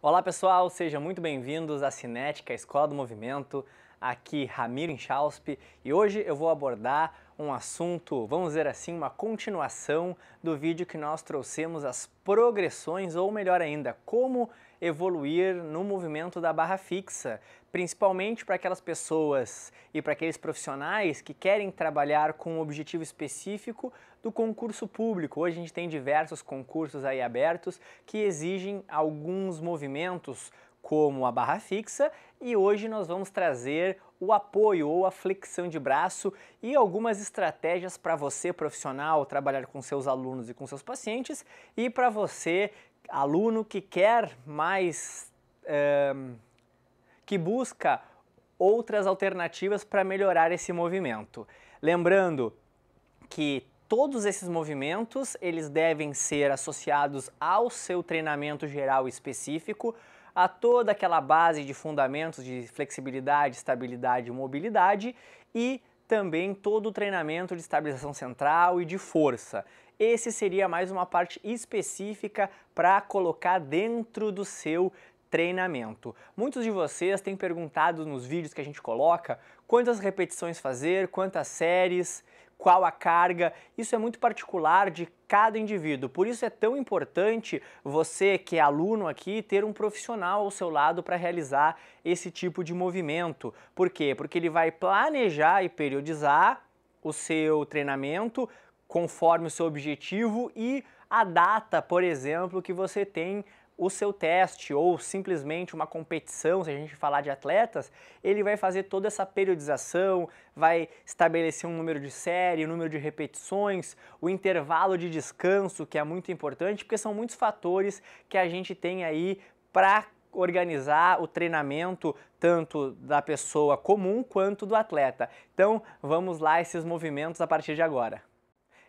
Olá pessoal, sejam muito bem-vindos à Cinética Escola do Movimento. Aqui Ramiro Inchausp e hoje eu vou abordar um assunto, vamos dizer assim, uma continuação do vídeo que nós trouxemos as progressões, ou melhor ainda, como evoluir no movimento da barra fixa, principalmente para aquelas pessoas e para aqueles profissionais que querem trabalhar com um objetivo específico do concurso público. Hoje a gente tem diversos concursos aí abertos que exigem alguns movimentos como a barra fixa e hoje nós vamos trazer o apoio ou a flexão de braço e algumas estratégias para você profissional trabalhar com seus alunos e com seus pacientes e para você aluno que quer mais eh, que busca outras alternativas para melhorar esse movimento. Lembrando que todos esses movimentos eles devem ser associados ao seu treinamento geral específico, a toda aquela base de fundamentos de flexibilidade, estabilidade e mobilidade e também todo o treinamento de estabilização central e de força. Esse seria mais uma parte específica para colocar dentro do seu treinamento. Muitos de vocês têm perguntado nos vídeos que a gente coloca quantas repetições fazer, quantas séries, qual a carga. Isso é muito particular de cada indivíduo. Por isso é tão importante você que é aluno aqui ter um profissional ao seu lado para realizar esse tipo de movimento. Por quê? Porque ele vai planejar e periodizar o seu treinamento conforme o seu objetivo e a data, por exemplo, que você tem o seu teste ou simplesmente uma competição, se a gente falar de atletas, ele vai fazer toda essa periodização, vai estabelecer um número de série, um número de repetições, o intervalo de descanso, que é muito importante, porque são muitos fatores que a gente tem aí para organizar o treinamento tanto da pessoa comum quanto do atleta. Então, vamos lá esses movimentos a partir de agora.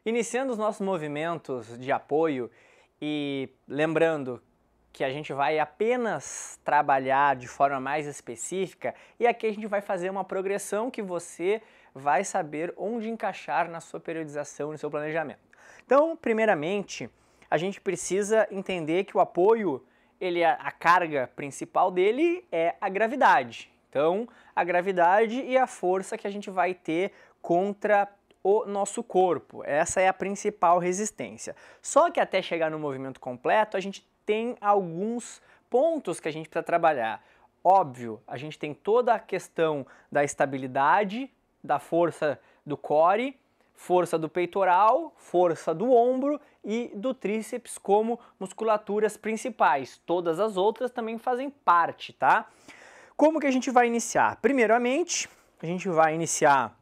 Iniciando os nossos movimentos de apoio e lembrando que a gente vai apenas trabalhar de forma mais específica e aqui a gente vai fazer uma progressão que você vai saber onde encaixar na sua periodização, no seu planejamento. Então, primeiramente, a gente precisa entender que o apoio, ele é a carga principal dele é a gravidade. Então, a gravidade e a força que a gente vai ter contra o nosso corpo. Essa é a principal resistência. Só que até chegar no movimento completo, a gente tem alguns pontos que a gente precisa trabalhar. Óbvio, a gente tem toda a questão da estabilidade, da força do core, força do peitoral, força do ombro e do tríceps como musculaturas principais. Todas as outras também fazem parte, tá? Como que a gente vai iniciar? Primeiramente, a gente vai iniciar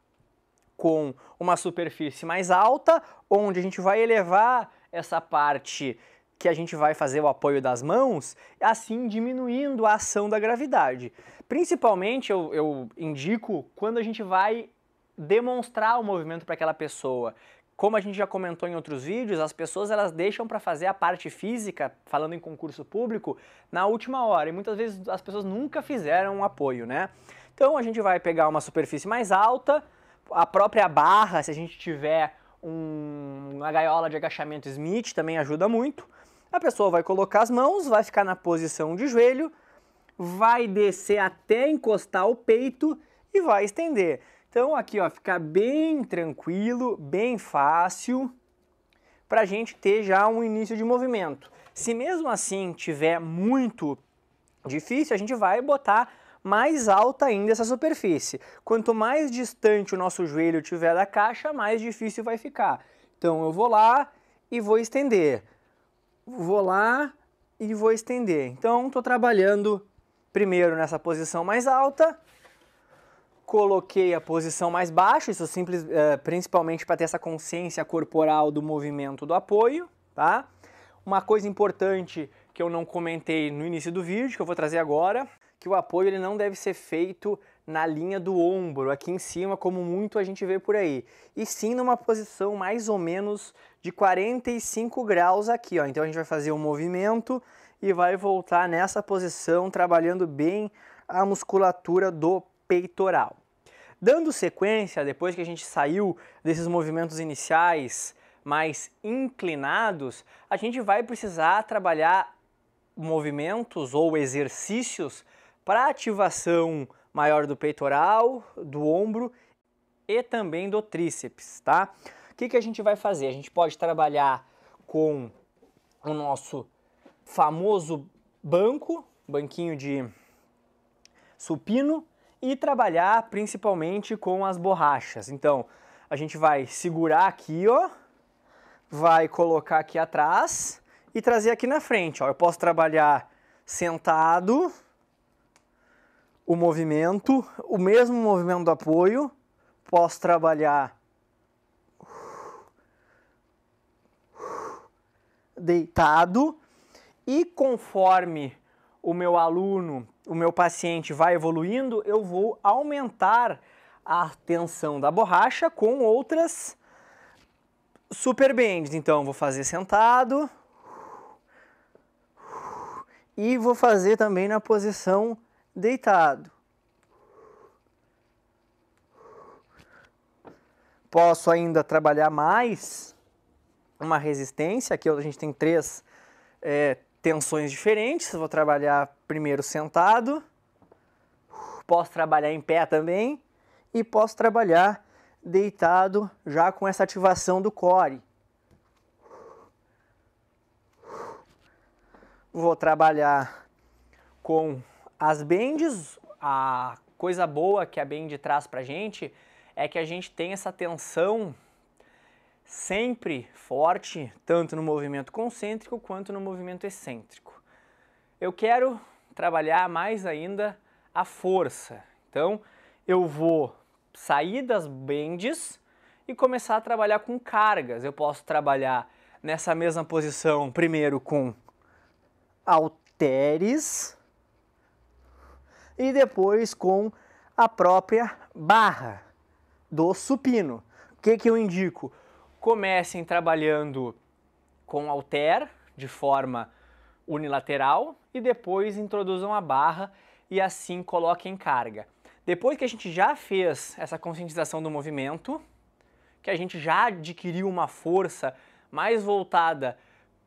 com uma superfície mais alta, onde a gente vai elevar essa parte que a gente vai fazer o apoio das mãos, assim diminuindo a ação da gravidade. Principalmente eu, eu indico quando a gente vai demonstrar o movimento para aquela pessoa. Como a gente já comentou em outros vídeos, as pessoas elas deixam para fazer a parte física, falando em concurso público, na última hora. E muitas vezes as pessoas nunca fizeram um apoio, né? Então a gente vai pegar uma superfície mais alta, a própria barra, se a gente tiver um, uma gaiola de agachamento Smith, também ajuda muito. A pessoa vai colocar as mãos, vai ficar na posição de joelho, vai descer até encostar o peito e vai estender. Então aqui ó, ficar bem tranquilo, bem fácil, para a gente ter já um início de movimento. Se mesmo assim tiver muito difícil, a gente vai botar mais alta ainda essa superfície. Quanto mais distante o nosso joelho tiver da caixa, mais difícil vai ficar. Então eu vou lá e vou estender vou lá e vou estender. Então, estou trabalhando primeiro nessa posição mais alta, coloquei a posição mais baixa, isso simples, é, principalmente para ter essa consciência corporal do movimento do apoio, tá? Uma coisa importante que eu não comentei no início do vídeo, que eu vou trazer agora, que o apoio ele não deve ser feito na linha do ombro, aqui em cima, como muito a gente vê por aí. E sim numa posição mais ou menos de 45 graus aqui, ó. Então a gente vai fazer um movimento e vai voltar nessa posição, trabalhando bem a musculatura do peitoral. Dando sequência, depois que a gente saiu desses movimentos iniciais mais inclinados, a gente vai precisar trabalhar movimentos ou exercícios para ativação maior do peitoral, do ombro e também do tríceps, tá? O que, que a gente vai fazer? A gente pode trabalhar com o nosso famoso banco, banquinho de supino e trabalhar principalmente com as borrachas. Então, a gente vai segurar aqui, ó, vai colocar aqui atrás e trazer aqui na frente, ó. Eu posso trabalhar sentado, o movimento, o mesmo movimento do apoio, posso trabalhar deitado e conforme o meu aluno, o meu paciente vai evoluindo, eu vou aumentar a tensão da borracha com outras super bends. Então, vou fazer sentado e vou fazer também na posição deitado. Posso ainda trabalhar mais uma resistência. Aqui a gente tem três é, tensões diferentes. vou trabalhar primeiro sentado. Posso trabalhar em pé também. E posso trabalhar deitado já com essa ativação do core. Vou trabalhar com as bends, a coisa boa que a bend traz pra gente é que a gente tem essa tensão sempre forte, tanto no movimento concêntrico quanto no movimento excêntrico. Eu quero trabalhar mais ainda a força. Então, eu vou sair das bends e começar a trabalhar com cargas. Eu posso trabalhar nessa mesma posição primeiro com halteres, e depois com a própria barra do supino. O que, que eu indico? Comecem trabalhando com alter de forma unilateral e depois introduzam a barra e assim coloquem carga. Depois que a gente já fez essa conscientização do movimento, que a gente já adquiriu uma força mais voltada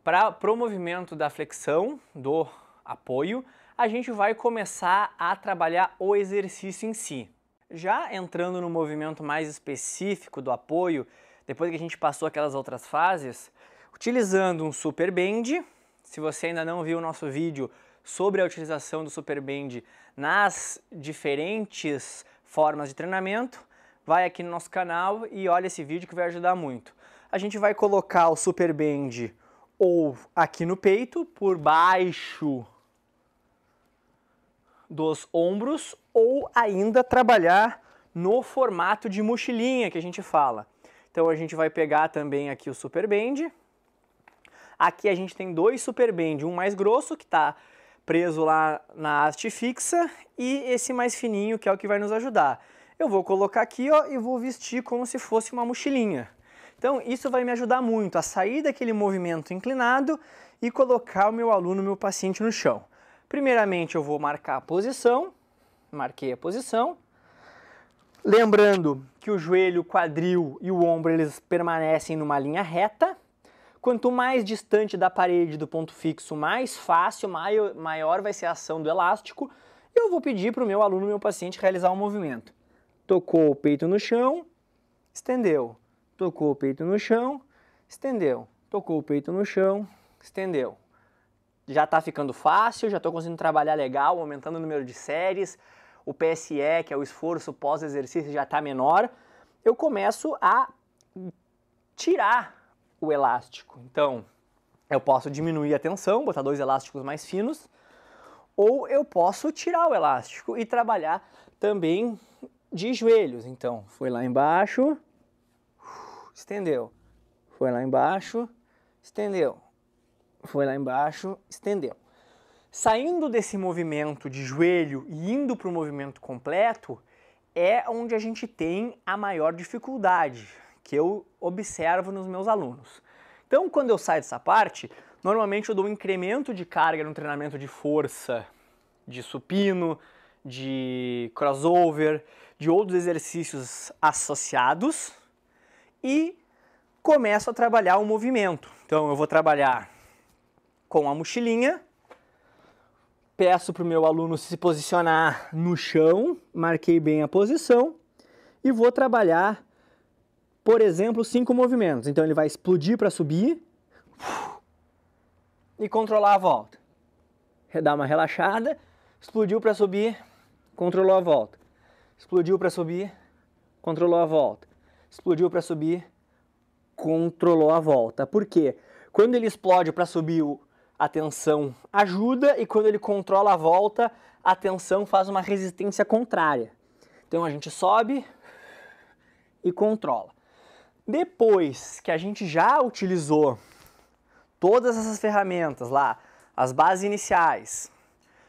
para o movimento da flexão, do apoio, a gente vai começar a trabalhar o exercício em si. Já entrando no movimento mais específico do apoio, depois que a gente passou aquelas outras fases, utilizando um super bend, se você ainda não viu o nosso vídeo sobre a utilização do super bend nas diferentes formas de treinamento, vai aqui no nosso canal e olha esse vídeo que vai ajudar muito. A gente vai colocar o super bend ou aqui no peito, por baixo dos ombros ou ainda trabalhar no formato de mochilinha que a gente fala. Então a gente vai pegar também aqui o super bend. Aqui a gente tem dois super bend, um mais grosso que está preso lá na haste fixa e esse mais fininho que é o que vai nos ajudar. Eu vou colocar aqui ó, e vou vestir como se fosse uma mochilinha. Então isso vai me ajudar muito a sair daquele movimento inclinado e colocar o meu aluno, meu paciente no chão. Primeiramente eu vou marcar a posição, marquei a posição. Lembrando que o joelho, o quadril e o ombro eles permanecem numa linha reta. Quanto mais distante da parede do ponto fixo, mais fácil, maior vai ser a ação do elástico. Eu vou pedir para o meu aluno, meu paciente, realizar um movimento. Tocou o peito no chão, estendeu. Tocou o peito no chão, estendeu. Tocou o peito no chão, estendeu já está ficando fácil, já estou conseguindo trabalhar legal, aumentando o número de séries, o PSE, que é o esforço pós-exercício, já está menor, eu começo a tirar o elástico. Então, eu posso diminuir a tensão, botar dois elásticos mais finos, ou eu posso tirar o elástico e trabalhar também de joelhos. Então, foi lá embaixo, estendeu. Foi lá embaixo, estendeu foi lá embaixo, estendeu. Saindo desse movimento de joelho e indo para o movimento completo, é onde a gente tem a maior dificuldade que eu observo nos meus alunos. Então, quando eu saio dessa parte, normalmente eu dou um incremento de carga no treinamento de força, de supino, de crossover, de outros exercícios associados e começo a trabalhar o movimento. Então, eu vou trabalhar com a mochilinha. Peço para o meu aluno se posicionar no chão, marquei bem a posição e vou trabalhar, por exemplo, cinco movimentos. Então ele vai explodir para subir e controlar a volta. Dá uma relaxada, explodiu para subir, controlou a volta. Explodiu para subir, controlou a volta. Explodiu para subir, controlou a volta. Por quê? Quando ele explode para subir a tensão ajuda e quando ele controla a volta, a tensão faz uma resistência contrária. Então a gente sobe e controla. Depois que a gente já utilizou todas essas ferramentas lá, as bases iniciais,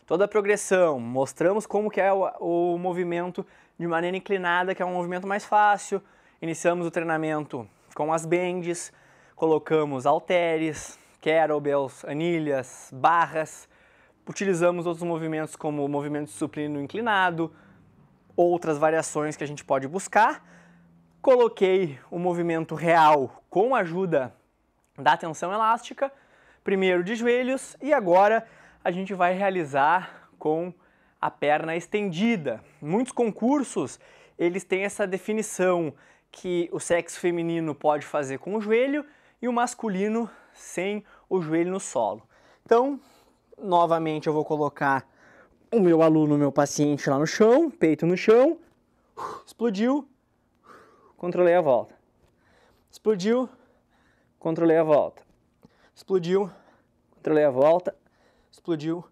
toda a progressão, mostramos como que é o, o movimento de maneira inclinada, que é um movimento mais fácil, iniciamos o treinamento com as bends, colocamos halteres, kettlebells, anilhas, barras. Utilizamos outros movimentos como o movimento suplino inclinado, outras variações que a gente pode buscar. Coloquei o movimento real com a ajuda da tensão elástica, primeiro de joelhos e agora a gente vai realizar com a perna estendida. Muitos concursos eles têm essa definição que o sexo feminino pode fazer com o joelho e o masculino sem o joelho no solo. Então, novamente eu vou colocar o meu aluno, o meu paciente lá no chão, peito no chão, explodiu, controlei a volta. Explodiu, controlei a volta. Explodiu, controlei a volta. Explodiu,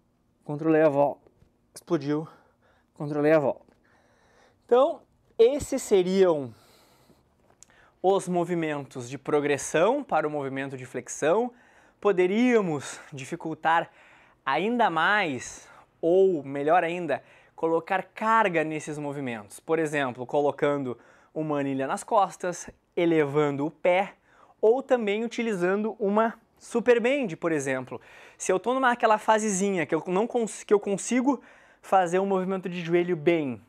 controlei a volta. Explodiu, controlei a volta. Então, esses seriam os movimentos de progressão para o movimento de flexão, poderíamos dificultar ainda mais, ou melhor ainda, colocar carga nesses movimentos. Por exemplo, colocando uma anilha nas costas, elevando o pé ou também utilizando uma superband, por exemplo. Se eu estou naquela fasezinha que eu não que eu consigo fazer um movimento de joelho bem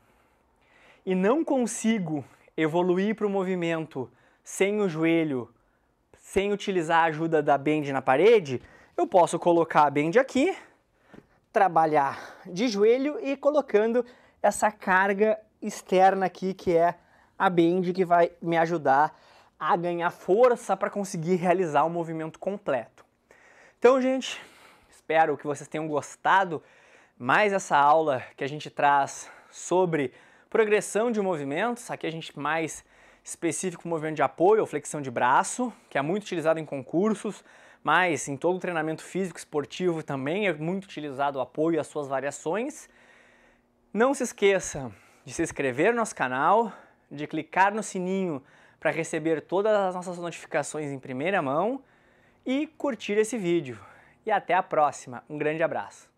e não consigo evoluir para o movimento sem o joelho, sem utilizar a ajuda da bend na parede, eu posso colocar a bend aqui, trabalhar de joelho e colocando essa carga externa aqui que é a bend que vai me ajudar a ganhar força para conseguir realizar o movimento completo. Então, gente, espero que vocês tenham gostado mais essa aula que a gente traz sobre progressão de movimentos. Aqui a gente mais específico movimento de apoio ou flexão de braço, que é muito utilizado em concursos, mas em todo treinamento físico esportivo também é muito utilizado o apoio e as suas variações. Não se esqueça de se inscrever no nosso canal, de clicar no sininho para receber todas as nossas notificações em primeira mão e curtir esse vídeo. E até a próxima. Um grande abraço.